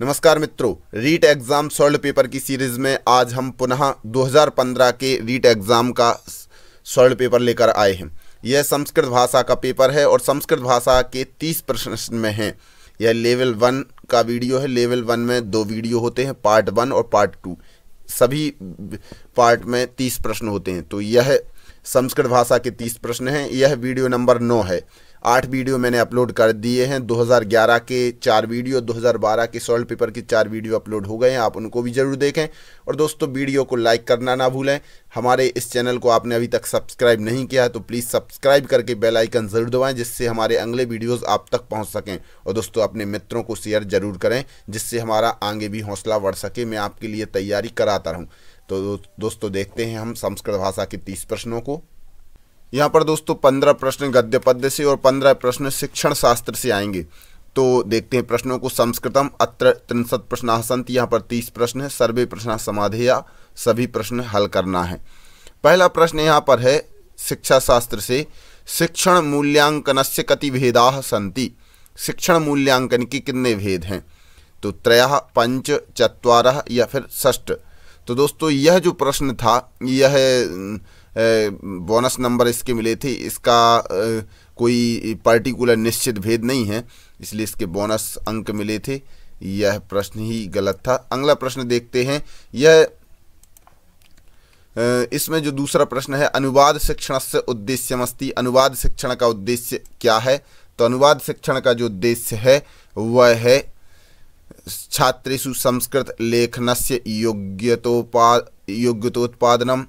नमस्कार मित्रों REET exam solve paper की सीरीज़ में आज हम पुनः 2015 के रीट एग्ज़ाम का सॉल्व पेपर लेकर आए हैं यह संस्कृत भाषा का पेपर है और संस्कृत भाषा के 30 प्रश्न में हैं यह लेवल वन का वीडियो है लेवल वन में दो वीडियो होते हैं पार्ट वन और पार्ट टू सभी पार्ट में तीस प्रश्न होते हैं तो यह संस्कृत भाषा के तीस प्रश्न हैं यह वीडियो नंबर नौ है आठ वीडियो मैंने अपलोड कर दिए हैं 2011 के चार वीडियो 2012 के सॉल्ट पेपर के चार वीडियो अपलोड हो गए हैं आप उनको भी ज़रूर देखें और दोस्तों वीडियो को लाइक करना ना भूलें हमारे इस चैनल को आपने अभी तक सब्सक्राइब नहीं किया है तो प्लीज़ सब्सक्राइब करके बेल आइकन ज़रूर दबाएं जिससे हमारे अगले वीडियोज़ आप तक पहुंच सकें और दोस्तों अपने मित्रों को शेयर ज़रूर करें जिससे हमारा आगे भी हौसला बढ़ सके मैं आपके लिए तैयारी कराता रहूँ तो दोस्तों देखते हैं हम संस्कृत भाषा के तीस प्रश्नों को यहाँ पर दोस्तों पंद्रह प्रश्न गद्य पद्य से और पंद्रह प्रश्न शिक्षण शास्त्र से आएंगे तो देखते हैं प्रश्नों को संस्कृतम अत्र त्रिशत प्रश्न संत यहाँ पर तीस प्रश्न है सर्वे प्रश्न समाधेया सभी प्रश्न हल करना है पहला प्रश्न यहाँ पर है शिक्षा शास्त्र से शिक्षण मूल्यांकन से कति भेदा सन्ती शिक्षण मूल्यांकन के कितने भेद हैं तो त्रय पंच चतर या फिर षष्ठ तो दोस्तों यह जो प्रश्न था यह बोनस नंबर इसके मिले थे इसका कोई पर्टिकुलर निश्चित भेद नहीं है इसलिए इसके बोनस अंक मिले थे यह प्रश्न ही गलत था अगला प्रश्न देखते हैं यह इसमें जो दूसरा प्रश्न है अनुवाद शिक्षण से उद्देश्य मस्ती अनुवाद शिक्षण का उद्देश्य क्या है तो अनुवाद शिक्षण का जो उद्देश्य है वह है छात्रेशु संस्कृत लेखन से योग्यतोपा योग्यतोत्पादनम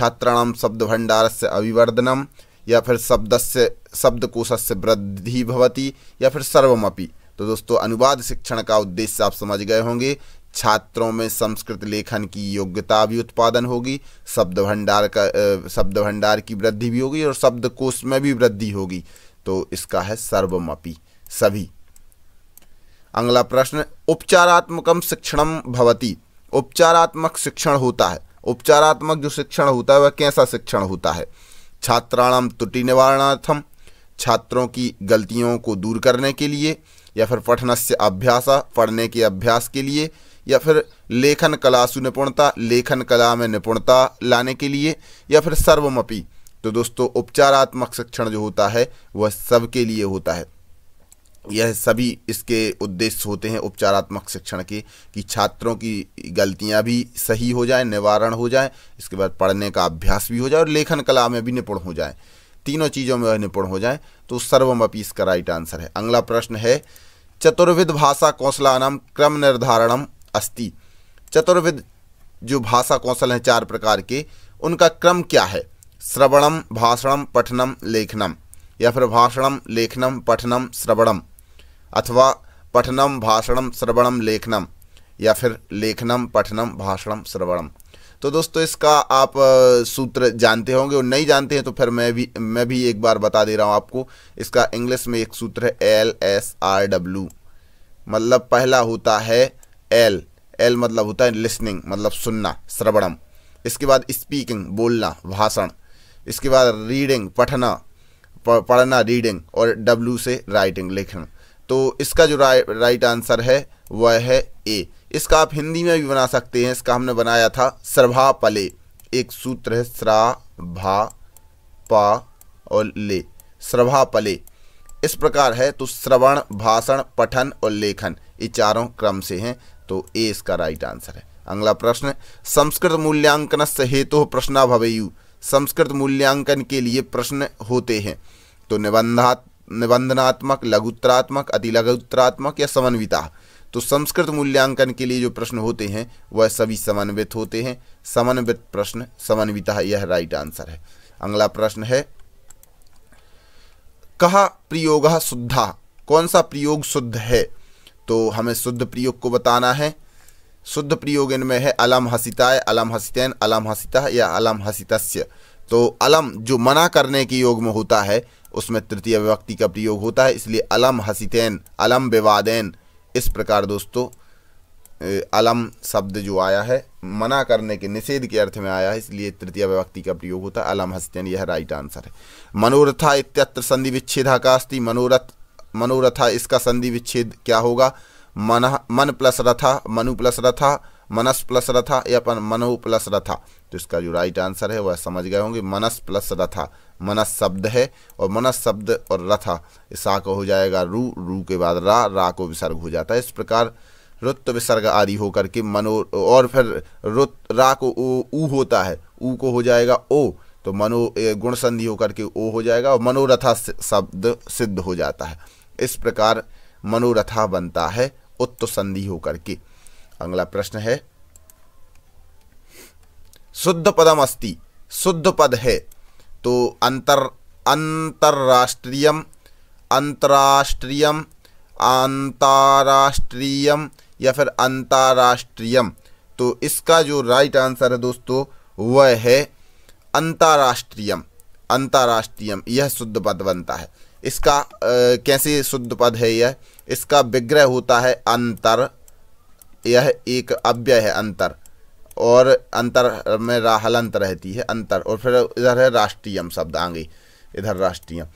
भंडार से अभिवर्धनम या फिर शब्द से शब्दकोश से वृद्धि भवती या फिर सर्वमपि तो दोस्तों अनुवाद शिक्षण का उद्देश्य आप समझ गए होंगे छात्रों में संस्कृत लेखन की योग्यता भी उत्पादन होगी शब्द भंडार का शब्द भंडार की वृद्धि भी होगी और शब्दकोश में भी वृद्धि होगी तो इसका है सर्वमपि सभी अगला प्रश्न उपचारात्मकम शिक्षणम भवती उपचारात्मक शिक्षण होता है उपचारात्मक जो शिक्षण होता है वह कैसा शिक्षण होता है छात्राणाम त्रुटि निवारणार्थम छात्रों की गलतियों को दूर करने के लिए या फिर पठन से अभ्यास पढ़ने के अभ्यास के लिए या फिर लेखन कला सुनिपुणता लेखन कला में निपुणता लाने के लिए या फिर सर्वमपी तो दोस्तों उपचारात्मक शिक्षण जो होता है वह सबके लिए होता है यह सभी इसके उद्देश्य होते हैं उपचारात्मक शिक्षण के कि छात्रों की गलतियां भी सही हो जाए निवारण हो जाए इसके बाद पढ़ने का अभ्यास भी हो जाए और लेखन कला में भी निपुण हो जाए तीनों चीज़ों में वह निपुण हो जाए तो सर्वम अपी इसका राइट आंसर है अगला प्रश्न है चतुर्विद भाषा कौशलानम क्रम निर्धारणम अस्ति चतुर्विध जो भाषा कौशल हैं चार प्रकार के उनका क्रम क्या है श्रवणम भाषणम पठनम लेखनम या फिर भाषणम लेखनम पठनम श्रवणम अथवा पठनम भाषणम श्रवणम लेखनम या फिर लेखनम पठनम भाषणम श्रवणम तो दोस्तों इसका आप सूत्र जानते होंगे और नहीं जानते हैं तो फिर मैं भी मैं भी एक बार बता दे रहा हूँ आपको इसका इंग्लिश में एक सूत्र है एल एस आर डब्ल्यू मतलब पहला होता है एल एल मतलब होता है लिसनिंग मतलब सुनना श्रवणम इसके बाद स्पीकिंग बोलना भाषण इसके बाद रीडिंग पढ़ना पढ़ना रीडिंग और डब्ल्यू से राइटिंग लिखना तो इसका जो रा, राइट आंसर है वह है ए इसका आप हिंदी में भी बना सकते हैं इसका हमने बनाया था श्रभा पले एक सूत्र है श्रा भा पा और ले श्रभा पले इस प्रकार है तो श्रवण भाषण पठन और लेखन ये चारों क्रम से हैं तो ए इसका राइट आंसर है अगला प्रश्न संस्कृत मूल्यांकन से हेतु तो प्रश्न भवेयु संस्कृत मूल्यांकन के लिए प्रश्न होते हैं तो निबंधात निबंधनात्मक लघुत्रात्मक अतिलघुत्रात्मक या समन्विता तो संस्कृत मूल्यांकन के लिए जो प्रश्न होते हैं वह सभी समन्वित होते हैं समन्वित प्रश्न समन्विता यह राइट आंसर है अगला प्रश्न है कहा प्रयोग शुद्धा कौन सा प्रयोग शुद्ध है तो हमें शुद्ध प्रयोग को बताना है शुद्ध प्रयोग इनमें है अलम हसिताय अलम हसितैन अलम हसिता या अलम हसित तो अलम जो मना करने के योग में होता है उसमें तृतीय विभक्ति का प्रयोग होता है इसलिए अलम हसीतैन अलम विवादेन इस प्रकार दोस्तों अलम शब्द जो आया है मना करने के निषेध के अर्थ में आया है इसलिए तृतीय विभक्ति का प्रयोग होता है अलम हस्त्यन यह राइट आंसर है मनोरथा इत्यत्र संधि विच्छेद का अस्थि मनोरथ मनोरथा इसका संधि विच्छेद क्या होगा मन मन प्लस रथा मनु प्लस रथा मनस प्लस रथा या मनो प्लस रथा तो इसका जो राइट आंसर है वह समझ गए होंगे मनस प्लस रथा मनस शब्द है और मनस शब्द और रथा सा को हो जाएगा रू रू के बाद रा रा को विसर्ग हो जाता है इस प्रकार रुत विसर्ग आदि होकर के मनो और फिर रुत रा को ऊ होता है ऊ को हो जाएगा ओ तो मनो गुण संधि होकर के ओ हो जाएगा और मनोरथा शब्द सिद्ध हो जाता है इस प्रकार मनोरथा बनता है उत्त संधि होकर के अगला प्रश्न है शुद्ध पदम अस्ति शुद्ध पद है तो अंतर अंतर्राष्ट्रीय अंतर्राष्ट्रीय अंतर्राष्ट्रीय या फिर अंतर्राष्ट्रीय तो इसका जो राइट आंसर है दोस्तों वह है अंतर्राष्ट्रीय अंतर्राष्ट्रीय यह शुद्ध पद बनता है इसका आ, कैसे शुद्ध पद है यह इसका विग्रह होता है अंतर यह एक अव्यय है अंतर और अंतर में हलंत रहती है अंतर और फिर इधर है राष्ट्रीय शब्द आगे इधर राष्ट्रीय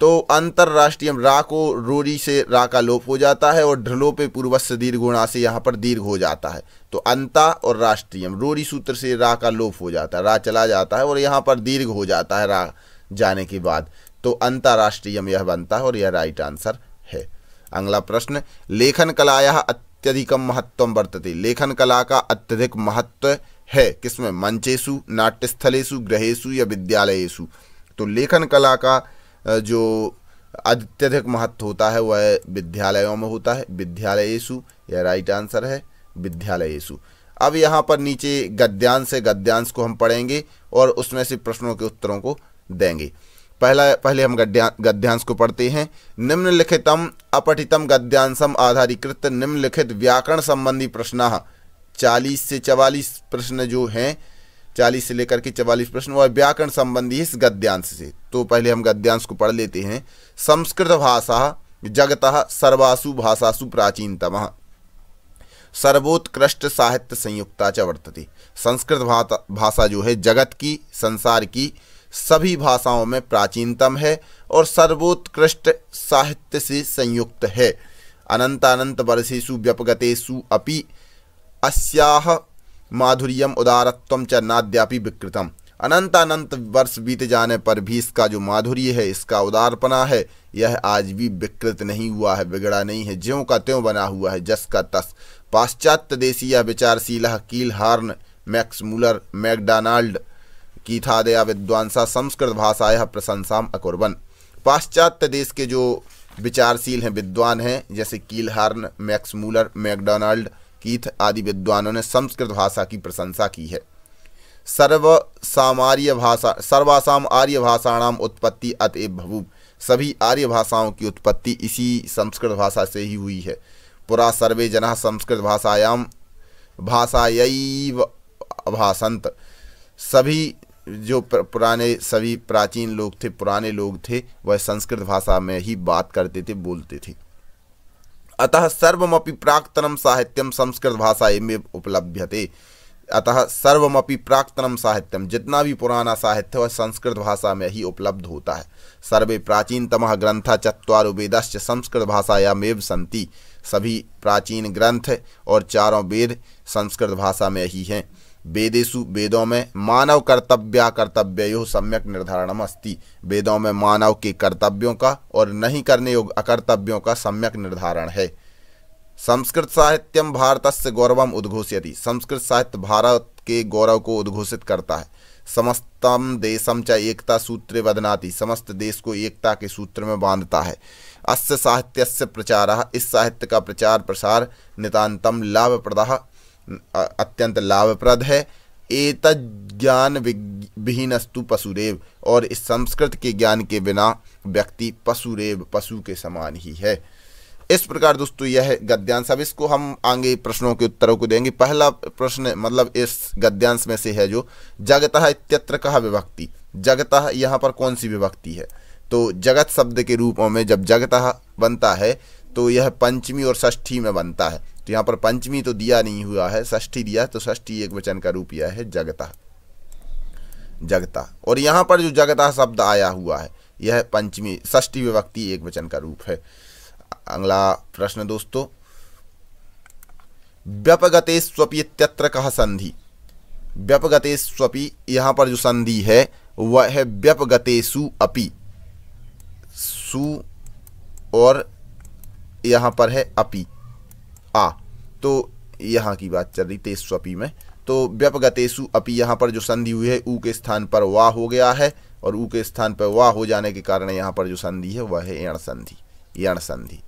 तो अंतर्राष्ट्रीय रा को रूरी से रा का लोप हो जाता है और ढ्रलो पे दीर्घ गुणा से यहाँ पर दीर्घ हो जाता है तो अंता और राष्ट्रीयम रूरी सूत्र से रा का लोप हो जाता है रा चला जाता है और यहाँ पर दीर्घ हो जाता है रा जाने के बाद तो अंतरराष्ट्रीय यह बनता है और यह राइट आंसर है अगला प्रश्न लेखन कलाया अत्यधिकम महत्व वर्तते लेखन कला का अत्यधिक महत्व है किसमें मंचेशु नाट्यस्थलेशु गृहेशु या विद्यालयेशु तो लेखन कला का जो अत्यधिक महत्व होता है वह विद्यालयों में होता है विद्यालयेशु यह राइट आंसर है विद्यालयेशु अब यहाँ पर नीचे गद्यांश है गद्यांश को हम पढ़ेंगे और उसमें से प्रश्नों के उत्तरों को देंगे पहला पहले हम गद्या गद्यांश को पढ़ते हैं निम्नलिखितम अपठितम गद्यांशम आधारीकृत निम्नलिखित व्याकरण संबंधी प्रश्न चालीस से चवालीस प्रश्न जो हैं चालीस से लेकर के चवालीस प्रश्न और व्याकरण संबंधी इस गद्यांश से तो पहले हम गद्यांश को पढ़ लेते हैं संस्कृत भाषा जगतः सर्वासु भाषासु प्राचीनतम सर्वोत्कृष्ट साहित्य संयुक्ता च वर्तते संस्कृत भाषा जो है जगत की संसार की सभी भाषाओं में प्राचीनतम है और सर्वोत्कृष्ट साहित्य से संयुक्त है अनंतानंत वर्षेषु व्यपगतेषु अपि अस्याह माधुर्यम उदारत्व च नाद्यापि विकृतम अनंत अनंत वर्ष बीत जाने पर भी इसका जो माधुर्य है इसका उदारपना है यह आज भी विकृत नहीं हुआ है बिगड़ा नहीं है ज्यों का त्यों बना हुआ है जस का तस पाश्चात्य देशीय विचारशीला Kielhorn Max Muller Macdonald कीथादया विद्वांसा संस्कृत भाषाया प्रशंसा अकुर्वन पाश्चात्य देश के जो विचारशील हैं विद्वान हैं जैसे Kielhorn Max Muller Macdonald Keith आदि विद्वानों ने संस्कृत भाषा की प्रशंसा की है सर्व सामार्य भाषा सर्वासाम आर्य भाषाणाम उत्पत्ति अतएव भवूब सभी आर्य भाषाओं की उत्पत्ति इसी संस्कृत भाषा से ही हुई है पुरा सर्वे जना संस्कृत भाषायाम भाषायव भाषंत सभी जो पुराने सभी प्राचीन लोग थे पुराने लोग थे वह संस्कृत भाषा में ही बात करते थे बोलते थे अतः सर्वमपि प्राक्तनम साहित्यम संस्कृत भाषा में थे अतः सर्वमपि प्राक्तनम साहित्यम जितना भी पुराना साहित्य वह संस्कृत भाषा में ही उपलब्ध होता है सर्वे प्राचीनतम ग्रंथ चार वेदश्च संस्कृत भाषाया में सन्ती सभी प्राचीन ग्रंथ और चारों वेद संस्कृत भाषा में ही हैं वेदेशु वेदों में मानव कर्तव्य कर्तव्य यो सम्यक निर्धारण अस्ति वेदों में मानव के कर्तव्यों का और नहीं करने योग्य अकर्तव्यों का सम्यक निर्धारण है संस्कृत साहित्यम भारत से गौरवम उद्घोषयती संस्कृत साहित्य भारत के गौरव को उद्घोषित करता है समस्तम देशम च एकता सूत्रे बदनाती समस्त देश को एकता के सूत्र में बांधता है अस्य साहित्य प्रचार इस साहित्य का प्रचार प्रसार नितांतम लाभप्रद अत्यंत लाभप्रद है विहीन विहीनस्तु पशुरेव और इस संस्कृत के ज्ञान के बिना व्यक्ति पशुरेव पशु के समान ही है इस प्रकार दोस्तों यह गद्यांश अब इसको हम आगे प्रश्नों के उत्तरों को देंगे पहला प्रश्न मतलब इस गद्यांश में से है जो जगतः इत्यत्र कहा विभक्ति जगतः यहाँ पर कौन सी विभक्ति है तो जगत शब्द के रूपों में जब जगतः बनता है तो यह पंचमी और षष्ठी में बनता है तो यहाँ पर पंचमी तो दिया नहीं हुआ है षष्ठी दिया तो षष्ठी एक वचन का रूप यह है जगता जगता और यहाँ पर जो जगता शब्द आया हुआ है यह पंचमी षष्ठी विभक्ति एक वचन का रूप है अगला प्रश्न दोस्तों व्यपगते स्वपी इत्यत्र कह संधि व्यपगते स्वपी यहाँ पर जो संधि है वह है सु अपि सु और यहाँ पर है अपि आ तो यहाँ की बात चल रही तेसु अपी में तो व्यपगतेसु अपी यहाँ पर जो संधि हुई है ऊ के स्थान पर वाह हो गया है और ऊ के स्थान पर वाह हो जाने के कारण यहाँ पर जो संधि है वह है यण संधि यण संधि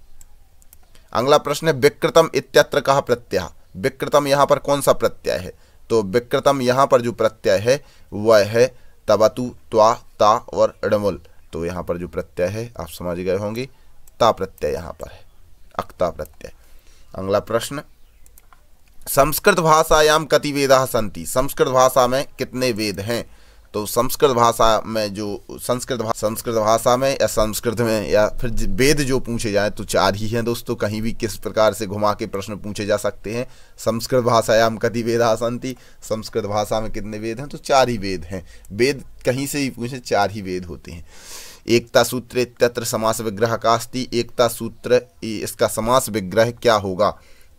अगला प्रश्न है विकृतम इत्यत्र कहा प्रत्यय विकृतम यहाँ पर कौन सा प्रत्यय है तो विकृतम यहाँ पर जो प्रत्यय है वह है तबतु त्वा ता और अड़मुल तो यहाँ पर जो प्रत्यय है आप समझ गए होंगे ता प्रत्यय यहाँ पर है अक्ता प्रत्यय अगला प्रश्न संस्कृत भाषायाम कति वेद सन्ति संस्कृत भाषा में कितने वेद हैं तो संस्कृत भाषा में जो संस्कृत संस्कृत भाषा में या संस्कृत में या फिर वेद जो पूछे जाए तो चार ही हैं दोस्तों कहीं भी किस प्रकार से घुमा के प्रश्न पूछे जा सकते हैं संस्कृत भाषायाम कति वेद आसंती संस्कृत भाषा में कितने वेद हैं तो चार ही वेद हैं वेद कहीं से ही पूछे चार ही वेद होते हैं एकता सूत्र इत्यत्र समास विग्रह का एकता सूत्र इसका समास विग्रह क्या होगा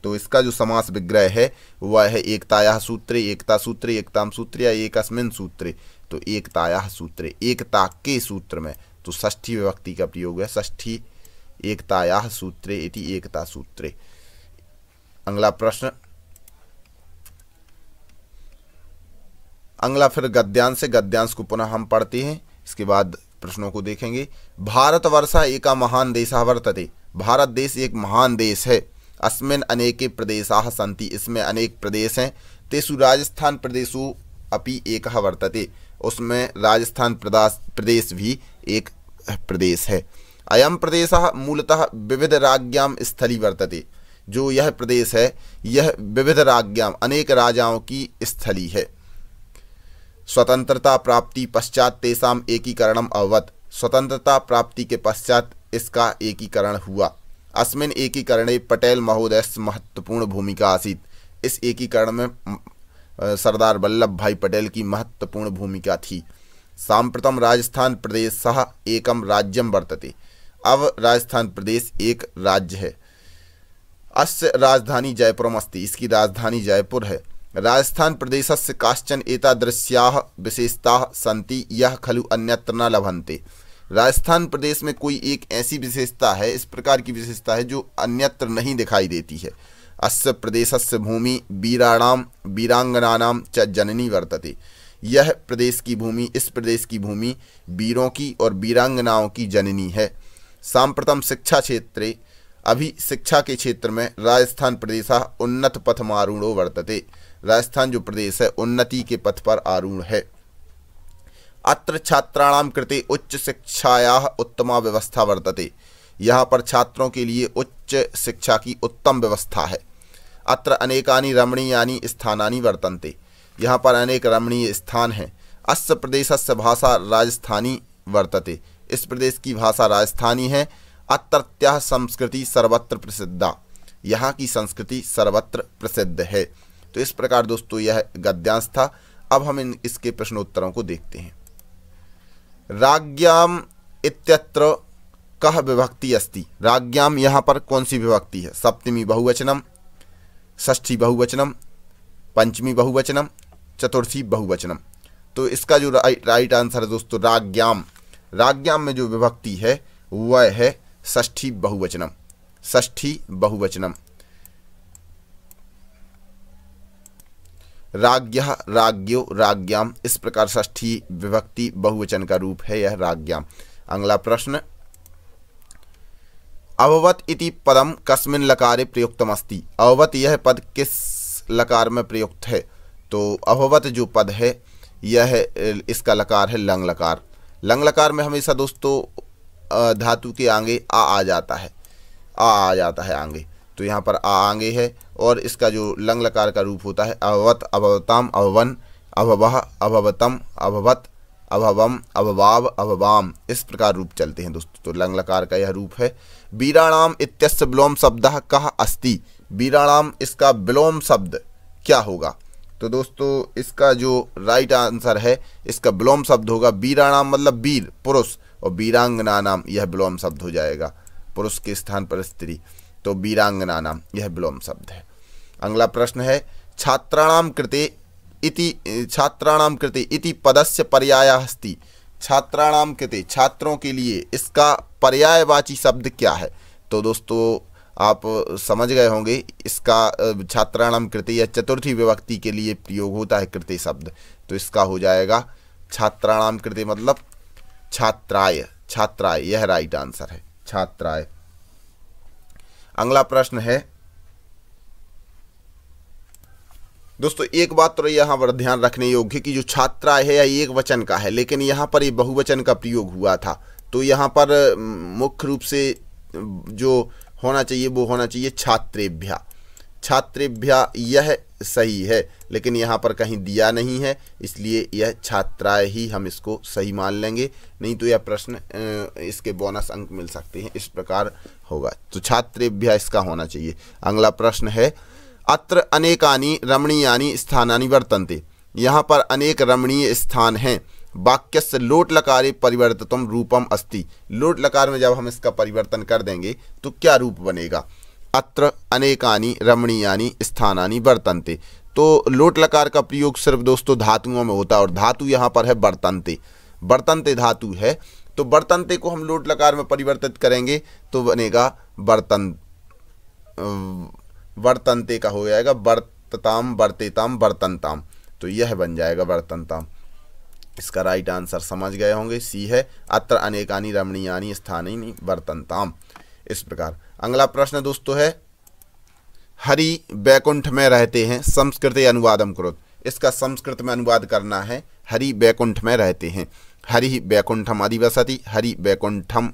तो इसका जो समास विग्रह है वह है एकताया सूत्र एकता सूत्र एकताम सूत्र या एक सूत्र तो एकताया सूत्र एकता के सूत्र में तो ष्ठी विभक्ति का प्रयोग है ष्ठी एकताया सूत्र इति एकता सूत्र अगला प्रश्न अगला फिर गद्यांश से गद्यांश को पुनः हम पढ़ते हैं इसके बाद प्रश्नों को देखेंगे भारत वर्षा एक महान देश वर्तते भारत देश एक महान देश है अस्मिन अनेके प्रदेश सन्ति इसमें अनेक प्रदेश हैं तेसु राजस्थान प्रदेशो अपि एक वर्तते उसमें राजस्थान प्रदास प्रदेश भी एक प्रदेश है अयम प्रदेश मूलतः विविध राज्ञाम स्थली वर्तते जो यह प्रदेश है यह विविध राज्ञाम अनेक राजाओं की स्थली है स्वतंत्रता प्राप्ति पश्चात तेसाम एकीकरण अवत स्वतंत्रता प्राप्ति के पश्चात इसका एकीकरण हुआ अस्मिन एकीकरण पटेल महोदय महत्वपूर्ण भूमिका आसीत इस एकीकरण में सरदार वल्लभ भाई पटेल की महत्वपूर्ण भूमिका थी सांप्रतम राजस्थान प्रदेश सह एकम राज्यम वर्तते अब राजस्थान प्रदेश एक राज्य है अस् राजधानी जयपुरम अस्ति इसकी राजधानी जयपुर है राजस्थान प्रदेश से काश्चन एतादृश्या विशेषता सन्ति यह खलु अन्यत्र न लभंते राजस्थान प्रदेश में कोई एक ऐसी विशेषता है इस प्रकार की विशेषता है जो अन्यत्र नहीं दिखाई देती है अस्य से भूमि वीराणाम वीरांगनानाम च जननी वर्तते यह प्रदेश की भूमि इस प्रदेश की भूमि वीरों की और वीरांगनाओं की जननी है सांप्रतम शिक्षा क्षेत्रे अभी शिक्षा के क्षेत्र में राजस्थान प्रदेश उन्नत पथमारूढ़ो वर्तते राजस्थान जो प्रदेश है उन्नति के पथ पर आरूढ़ है अत्र छात्राणाम कृते उच्च शिक्षाया उत्तमा व्यवस्था वर्तते यहाँ पर छात्रों के लिए उच्च शिक्षा की उत्तम व्यवस्था है अत्र अनेकानी रमणीयानी स्थानानी वर्तन्ते यहाँ पर अनेक रमणीय स्थान हैं अस् प्रदेशस्य भाषा राजस्थानी वर्तते इस प्रदेश की भाषा राजस्थानी है अत्रत्य संस्कृति सर्वत्र प्रसिद्धा यहाँ की संस्कृति सर्वत्र प्रसिद्ध है तो इस प्रकार दोस्तों यह गद्यांश था अब हम इन इसके प्रश्नोत्तरों को देखते हैं राज्ञाम इत्यत्र कह विभक्ति अस्ति राज्ञाम यहाँ पर कौन सी विभक्ति है सप्तमी बहुवचनम षष्ठी बहुवचनम पंचमी बहुवचनम चतुर्थी बहुवचनम तो इसका जो राइट राइट आंसर है दोस्तों राग्याम राज्ञाम में जो विभक्ति है वह है षष्ठी बहुवचनम षष्ठी बहुवचनम राज्ञ राज्ञो राज्ञाम इस प्रकार ष्ठी विभक्ति बहुवचन का रूप है यह राज्ञाम अगला प्रश्न अववत इति पदम कस्मिन लकारे प्रयुक्तम अस्ति अववत यह पद किस लकार में प्रयुक्त है तो अववत जो पद है यह इसका लकार है लंग लकार लंग लकार में हमेशा दोस्तों धातु के आगे आ आ जाता है आ आ जाता है आगे तो यहाँ पर आ आगे है और इसका जो लंग लकार का रूप होता है अभवत अभवताम अभवन अभवह अभवतम अभवत अभवम अभवाव अभवाम इस प्रकार रूप चलते हैं दोस्तों तो लंग लकार का यह रूप है बीराणाम इत्यस्य विलोम शब्द कह अस्ति बीराणाम इसका विलोम शब्द क्या होगा तो दोस्तों इसका जो राइट आंसर है इसका विलोम शब्द होगा बीराणाम मतलब वीर पुरुष और वीरांगना नाम यह विलोम शब्द हो जाएगा पुरुष के स्थान पर स्त्री तो वीरांगना नाम यह विलोम शब्द है अगला प्रश्न है छात्राणाम कृते इति छात्राणाम कृते इति पदस्य पर्याय अस्ति छात्राणाम कृते छात्रों के लिए इसका पर्यायवाची शब्द क्या है तो दोस्तों आप समझ गए होंगे इसका छात्राणाम कृते या चतुर्थी विभक्ति के लिए प्रयोग होता है कृते शब्द तो इसका हो जाएगा छात्राणाम कृते मतलब छात्राय छात्राय यह राइट आंसर है छात्राय अगला प्रश्न है दोस्तों एक बात तो यहाँ पर ध्यान रखने योग्य कि जो छात्रा है या एक वचन का है लेकिन यहाँ पर ये यह बहुवचन का प्रयोग हुआ था तो यहाँ पर मुख्य रूप से जो होना चाहिए वो होना चाहिए छात्रेभ्या छात्रेभ्या यह सही है लेकिन यहाँ पर कहीं दिया नहीं है इसलिए यह छात्राएं ही हम इसको सही मान लेंगे नहीं तो यह प्रश्न इसके बोनस अंक मिल सकते हैं इस प्रकार होगा तो छात्रेभ्या इसका होना चाहिए अगला प्रश्न है अत्र अनेकानी रमणीयानी स्थानानी वर्तन्ते यहाँ पर अनेक रमणीय स्थान हैं वाक्य से लोट लकारे परिवर्तितम रूपम अस्ति लोट लकार में जब हम इसका परिवर्तन कर देंगे तो क्या रूप बनेगा अत्र अनेकानी रमणीयानी स्थानानी बर्तनते तो लोट लकार का प्रयोग सिर्फ दोस्तों धातुओं में होता है और धातु यहाँ पर है बर्तनते बर्तनते धातु है तो बर्तनते को हम लोट लकार में परिवर्तित करेंगे तो बनेगा बर्तन बर्तनते का हो जाएगा बर्तताम बर्तेताम बर्तनताम तो यह बन जाएगा बर्तनताम इसका राइट आंसर समझ गए होंगे सी है अत्र अनेकानी रमणीयानी स्थानीय बर्तनताम इस प्रकार अगला प्रश्न दोस्तों है हरि बैकुंठ में रहते हैं संस्कृत अनुवादम करो इसका संस्कृत में अनुवाद करना है हरि बैकुंठ में रहते हैं हरि बैकुंठम अधिवसति हरि बैकुंठम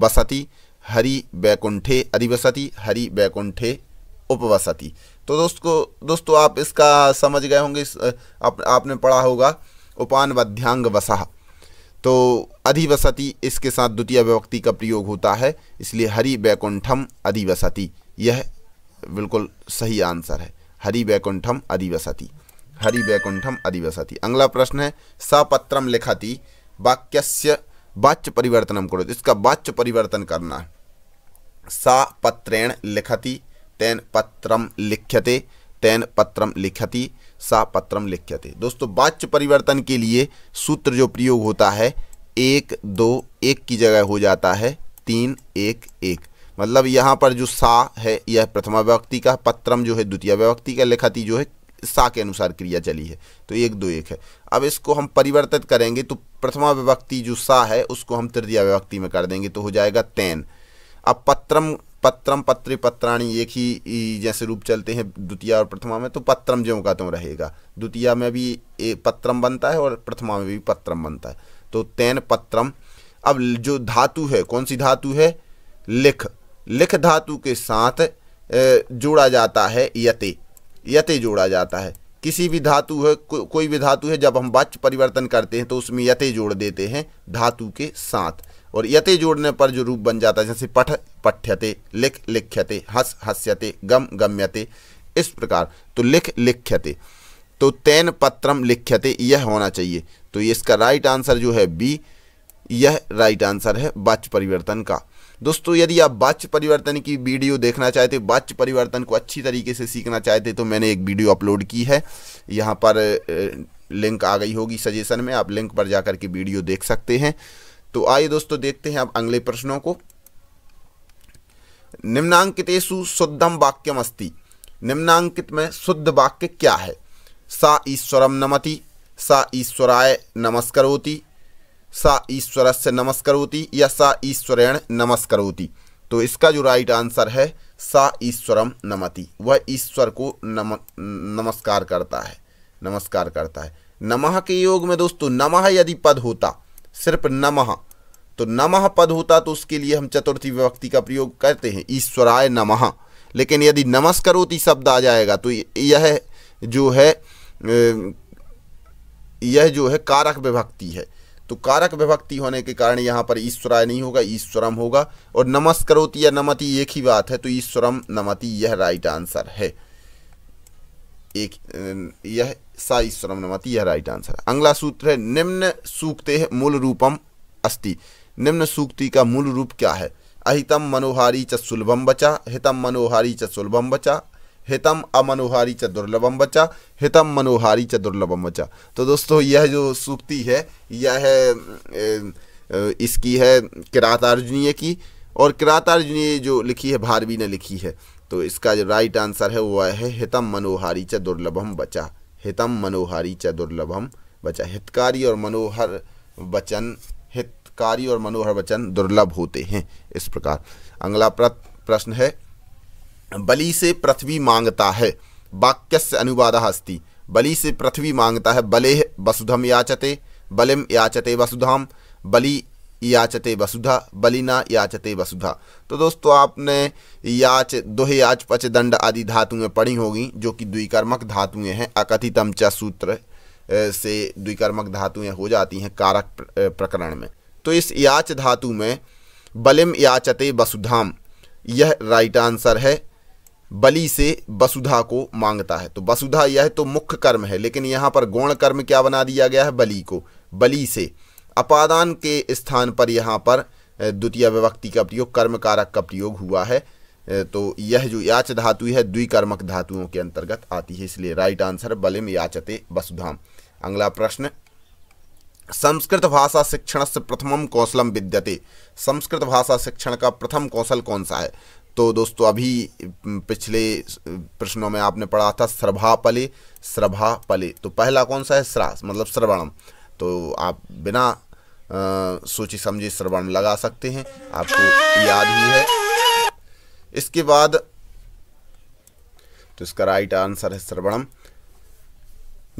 बसति हरि बैकुंठे अधिवसति हरि बैकुंठे उपवसति तो दोस्तों दोस्तों आप इसका समझ गए होंगे आप, आपने पढ़ा होगा उपान वध्यांग वसाह तो अधिवसति इसके साथ द्वितीय विभक्ति का प्रयोग होता है इसलिए हरि वैकुंठम अधिवसति यह बिल्कुल सही आंसर है हरि वैकुंठम अधिवसति हरि वैकुंठम अधिवसति अगला प्रश्न है सपत्रम लिखती वाक्यस्य वाच्य परिवर्तनम करो इसका वाच्य परिवर्तन करना है सा पत्रेण लिखती तेन पत्रम लिख्यते तेन पत्रम लिखती सा लिख्य लिख्यते दोस्तों वाच्य परिवर्तन के लिए सूत्र जो प्रयोग होता है एक दो एक की जगह हो जाता है तीन एक एक मतलब यहाँ पर जो सा है यह प्रथमा व्यक्ति का पत्रम जो है द्वितीय व्यक्ति का लिखाती जो है सा के अनुसार क्रिया चली है तो एक दो एक है अब इसको हम परिवर्तित करेंगे तो प्रथमा विभक्ति जो सा है उसको हम तृतीय विभक्ति में कर देंगे तो हो जाएगा तैन अब पत्रम पत्रम पत्री पत्राणी एक ही जैसे रूप चलते हैं द्वितीय और प्रथमा में तो पत्रम ज्यों का त्यों रहेगा द्वितीय में भी पत्रम बनता है और प्रथमा में भी पत्रम बनता है तो तेन पत्रम अब जो धातु है कौन सी धातु है लिख लिख धातु के साथ जोड़ा जाता है यते यते जोड़ा जाता है किसी भी धातु है को, कोई भी धातु है जब हम वाच्य परिवर्तन करते हैं तो उसमें यते जोड़ देते हैं धातु के साथ और यते जोड़ने पर जो रूप बन जाता है जैसे पठ पठ्यते लिख लिख्यते हस हस्यते गम गम्यते इस प्रकार तो लिख लिख्यते तो तेन पत्रम लिख्यते यह होना चाहिए तो इसका राइट आंसर जो है बी यह राइट आंसर है वाच्य परिवर्तन का दोस्तों यदि आप वाच्य परिवर्तन की वीडियो देखना चाहते वाच्य परिवर्तन को अच्छी तरीके से सीखना चाहते तो मैंने एक वीडियो अपलोड की है यहाँ पर लिंक आ गई होगी सजेशन में आप लिंक पर जाकर के वीडियो देख सकते हैं तो आइए दोस्तों देखते हैं अब अगले प्रश्नों को निम्नांकितेषु शुद्धम वाक्यम अस्ति निम्नांकित में शुद्ध वाक्य क्या है सा ईश्वरम नमति सा ईश्वराय नमस्करोति सा ईश्वर से नमस्करोति या सा ईश्वरेण नमस्करोति तो इसका जो राइट आंसर है सा ईश्वरम नमति वह ईश्वर को नम नमस्कार करता है नमस्कार करता है नमः के योग में दोस्तों नमः यदि पद होता सिर्फ नमः तो नमः पद होता तो उसके लिए हम चतुर्थी विभक्ति का प्रयोग करते हैं ईश्वराय नमः लेकिन यदि नमस्करोति शब्द आ जाएगा तो यह जो है यह जो है कारक विभक्ति है तो कारक विभक्ति होने के कारण यहाँ पर ईश्वराय नहीं होगा ईश्वरम होगा और नमस्करोति या नमति एक ही बात है तो ईश्वरम नमति यह राइट आंसर है एक यह साई स्वर्णमति यह राइट आंसर है अगला सूत्र है निम्न सूक्ते मूल रूपम अस्ति निम्न सूक्ति का मूल रूप क्या है अहितम मनोहारी च सुलभम बचा हितम मनोहारी च सुलभम बचा हितम अमनोहारी च दुर्लभम बचा हितम मनोहारी च दुर्लभम बचा तो दोस्तों यह जो सूक्ति है यह है इसकी है किरातार्जुनीय की और किरातार्जुनीय जो लिखी है भारवी ने लिखी है तो इसका जो राइट आंसर है वह है हितम मनोहारी च दुर्लभम बचा हितम मनोहारी च दुर्लभम बचा हितकारी और मनोहर वचन हितकारी और मनोहर वचन दुर्लभ होते हैं इस प्रकार अगला प्रश्न है बलि से पृथ्वी मांगता है वाक्य से अनुवाद अस्ति बलि से पृथ्वी मांगता है बले वसुधम याचते बलिम याचते वसुधाम बलि याचते वसुधा बलिना याचते वसुधा तो दोस्तों आपने याच दोहे याच पच दंड आदि धातुएं पढ़ी होगी जो कि द्विकर्मक धातुएं हैं अकथितम च सूत्र से द्विकर्मक धातुएं हो जाती हैं कारक प्रकरण में तो इस याच धातु में बलिम याचते वसुधाम यह राइट आंसर है बलि से वसुधा को मांगता है तो वसुधा यह तो मुख्य कर्म है लेकिन यहाँ पर गौण कर्म क्या बना दिया गया है बलि को बलि से अपादान के स्थान पर यहाँ पर द्वितीय विभक्ति का प्रयोग कर्म कारक का प्रयोग हुआ है तो यह जो याच धातु है द्विकर्मक धातुओं के अंतर्गत आती है इसलिए राइट आंसर बलिम याचते वसुधाम अगला प्रश्न संस्कृत भाषा शिक्षण से प्रथम कौशलम विद्यते संस्कृत भाषा शिक्षण का प्रथम कौशल कौन सा है तो दोस्तों अभी पिछले प्रश्नों में आपने पढ़ा था श्रभा पले श्रभा पले तो पहला कौन सा है श्रास मतलब श्रवणम तो आप बिना सोची समझी सर्वण लगा सकते हैं आपको याद ही है इसके बाद तो इसका राइट आंसर है श्रवणम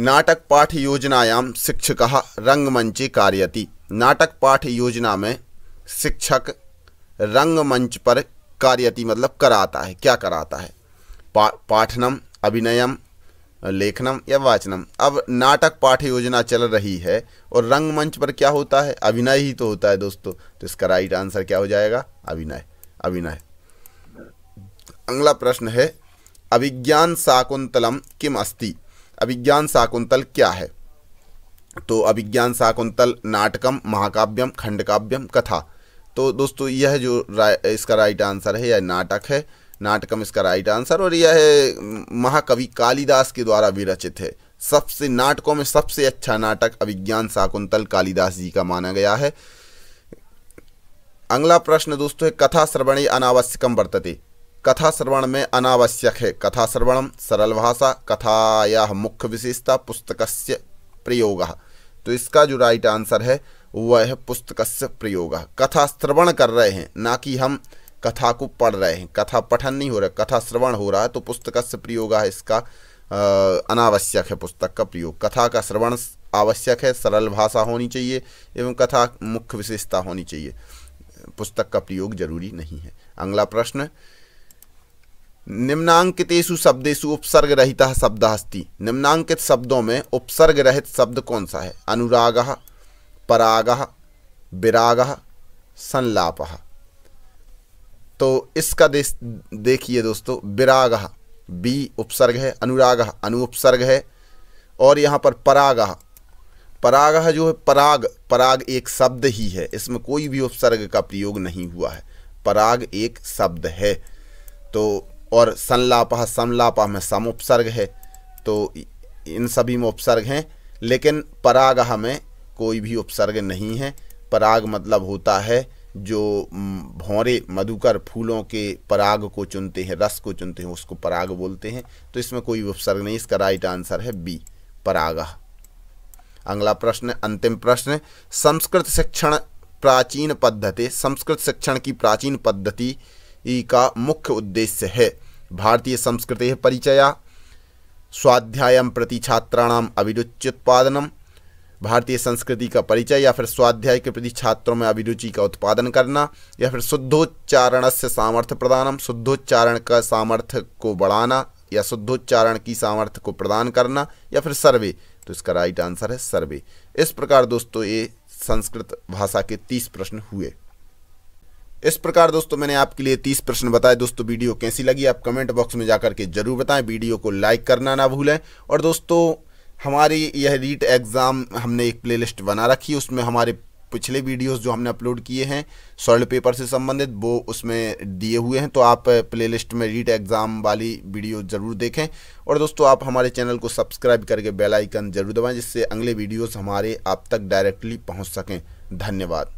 नाटक पाठ योजनायाम शिक्षक रंगमंचे कार्यति नाटक पाठ योजना में शिक्षक रंगमंच पर कार्यति मतलब कराता है क्या कराता है पा, पाठनम अभिनयम लेखनम या वाचनम अब नाटक पाठ योजना चल रही है और रंगमंच पर क्या होता है अभिनय ही तो होता है दोस्तों तो इसका राइट आंसर क्या हो जाएगा अभिनय अभिनय अगला प्रश्न है अभिज्ञान शाकुंतलम किम अस्ति अभिज्ञान शाकुंतल क्या है तो अभिज्ञान शाकुंतल नाटकम महाकाव्यम खंडकाव्यम कथा तो दोस्तों यह जो रा, इसका राइट आंसर है यह नाटक है नाटकम इसका राइट आंसर और यह महाकवि कालिदास के द्वारा विरचित है सबसे नाटकों में सबसे अच्छा नाटक अभिज्ञान शाकुंतल कालिदास जी का माना गया है अगला प्रश्न दोस्तों है कथा श्रवण अनावश्यकम वर्तते कथा श्रवण में अनावश्यक है कथा श्रवणम सरल भाषा कथाया मुख्य विशेषता पुस्तक प्रयोग तो इसका जो राइट आंसर है वह है पुस्तक प्रयोग कथा श्रवण कर रहे हैं ना कि हम कथा को पढ़ रहे हैं कथा पठन नहीं हो रहा कथा श्रवण हो रहा है तो पुस्तक से प्रयोग है इसका अनावश्यक है पुस्तक का प्रयोग कथा का श्रवण आवश्यक है सरल भाषा होनी चाहिए एवं कथा मुख्य विशेषता होनी चाहिए पुस्तक का प्रयोग जरूरी नहीं है अगला प्रश्न निम्नांकितेषु शब्देशु उपसर्ग रहित शब्द अस्ति निम्नांकित शब्दों में उपसर्ग रहित शब्द कौन सा है अनुराग पराग विराग संलाप तो इसका देखिए दोस्तों विराग बी उपसर्ग है अनुराग अनुपसर्ग है और यहाँ पर पराग पराग जो है पराग पराग एक शब्द ही है इसमें कोई भी उपसर्ग का प्रयोग नहीं हुआ है पराग एक शब्द है तो और संलाप समलापह में उपसर्ग है तो इन सभी में उपसर्ग हैं लेकिन परागह में कोई भी उपसर्ग नहीं है पराग मतलब होता है जो भौरे मधुकर फूलों के पराग को चुनते हैं रस को चुनते हैं उसको पराग बोलते हैं तो इसमें कोई उपसर्ग नहीं इसका राइट आंसर है बी पराग अगला प्रश्न अंतिम प्रश्न संस्कृत शिक्षण प्राचीन पद्धति संस्कृत शिक्षण की प्राचीन पद्धति का मुख्य उद्देश्य है भारतीय संस्कृति परिचया स्वाध्याय प्रति छात्राणाम अभिरुच्युत्पादनम भारतीय संस्कृति का परिचय या फिर स्वाध्याय के प्रति छात्रों में अभिरुचि का उत्पादन करना या फिर शुद्धोच्चारण से सामर्थ्य प्रदानम शुद्धोच्चारण का सामर्थ्य को बढ़ाना या शुद्धोच्चारण की सामर्थ्य को प्रदान करना या फिर सर्वे तो इसका राइट आंसर है सर्वे इस प्रकार दोस्तों ये संस्कृत भाषा के तीस प्रश्न हुए इस प्रकार दोस्तों मैंने आपके लिए तीस प्रश्न बताए दोस्तों वीडियो कैसी लगी आप कमेंट बॉक्स में जाकर के जरूर बताएं वीडियो को लाइक करना ना भूलें और दोस्तों हमारी यह रीट एग्ज़ाम हमने एक प्लेलिस्ट बना रखी है उसमें हमारे पिछले वीडियोस जो हमने अपलोड किए हैं सॉल्ड पेपर से संबंधित वो उसमें दिए हुए हैं तो आप प्लेलिस्ट में रीट एग्ज़ाम वाली वीडियो ज़रूर देखें और दोस्तों आप हमारे चैनल को सब्सक्राइब करके बेल आइकन ज़रूर दबाएं जिससे अगले वीडियोस हमारे आप तक डायरेक्टली पहुंच सकें धन्यवाद